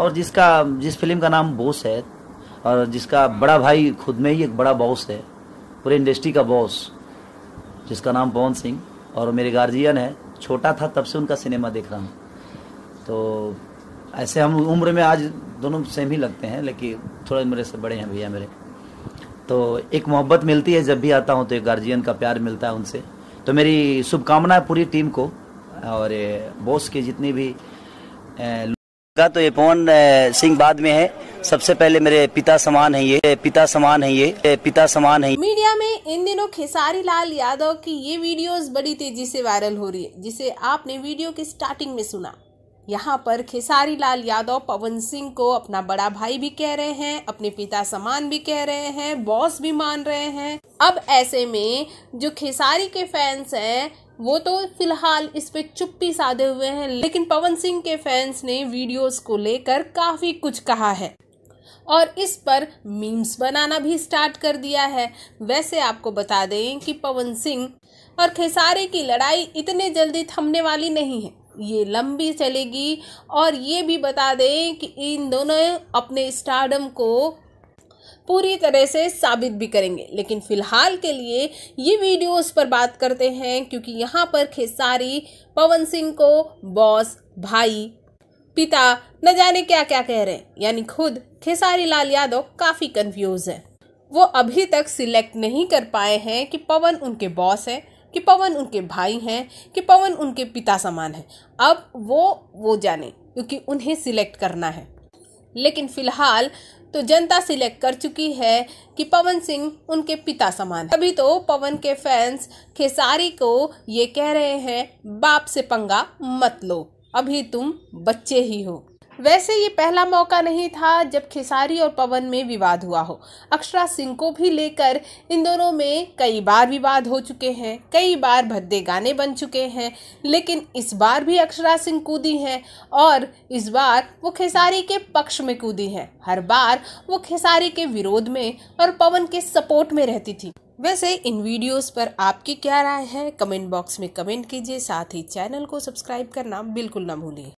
और जिसका जिस फिल्म का नाम बॉस है और जिसका बड़ा भाई खुद में ही एक बड़ा बॉस है पूरे इंडस्ट्री का बॉस जिसका नाम पवन सिंह और मेरे गार्जियन है छोटा था तब से उनका सिनेमा देख रहा हूँ तो ऐसे हम उम्र में आज दोनों सेम ही लगते हैं लेकिन थोड़े मेरे से बड़े हैं भैया मेरे तो एक मोहब्बत मिलती है जब भी आता हूँ तो एक गार्जियन का प्यार मिलता है उनसे तो मेरी शुभकामनाएं पूरी टीम को और बॉस के जितने भी का तो ये पवन सिंह बाद में है सबसे पहले मेरे पिता समान है ये पिता समान है ये पिता समान है मीडिया में इन दिनों खेसारी लाल यादव की ये वीडियोस बड़ी तेजी से वायरल हो रही है जिसे आपने वीडियो के स्टार्टिंग में सुना यहाँ पर खेसारी लाल यादव पवन सिंह को अपना बड़ा भाई भी कह रहे हैं अपने पिता समान भी कह रहे हैं बॉस भी मान रहे हैं अब ऐसे में जो खेसारी के फैंस हैं वो तो फिलहाल इस पे चुप्पी साधे हुए हैं लेकिन पवन सिंह के फैंस ने वीडियोस को लेकर काफ़ी कुछ कहा है और इस पर मीम्स बनाना भी स्टार्ट कर दिया है वैसे आपको बता दें कि पवन सिंह और खेसारे की लड़ाई इतने जल्दी थमने वाली नहीं है ये लंबी चलेगी और ये भी बता दें कि इन दोनों अपने स्टार्डम को पूरी तरह से साबित भी करेंगे लेकिन फ़िलहाल के लिए ये उस पर बात करते हैं क्योंकि यहाँ पर खेसारी पवन सिंह को बॉस भाई पिता न जाने क्या क्या कह रहे हैं यानी खुद खेसारी लाल यादव काफ़ी कंफ्यूज है वो अभी तक सिलेक्ट नहीं कर पाए हैं कि पवन उनके बॉस हैं कि पवन उनके भाई हैं कि पवन उनके पिता समान है अब वो वो जाने क्योंकि उन्हें सिलेक्ट करना है लेकिन फ़िलहाल तो जनता सिलेक्ट कर चुकी है कि पवन सिंह उनके पिता समान अभी तो पवन के फैंस खेसारी को ये कह रहे हैं बाप से पंगा मत लो अभी तुम बच्चे ही हो वैसे ये पहला मौका नहीं था जब खेसारी और पवन में विवाद हुआ हो अक्षरा सिंह को भी लेकर इन दोनों में कई बार विवाद हो चुके हैं कई बार भद्दे गाने बन चुके हैं लेकिन इस बार भी अक्षरा सिंह कूदी हैं और इस बार वो खेसारी के पक्ष में कूदी हैं हर बार वो खेसारी के विरोध में और पवन के सपोर्ट में रहती थी वैसे इन वीडियोस पर आपकी क्या राय है कमेंट बॉक्स में कमेंट कीजिए साथ ही चैनल को सब्सक्राइब करना बिल्कुल ना भूलिए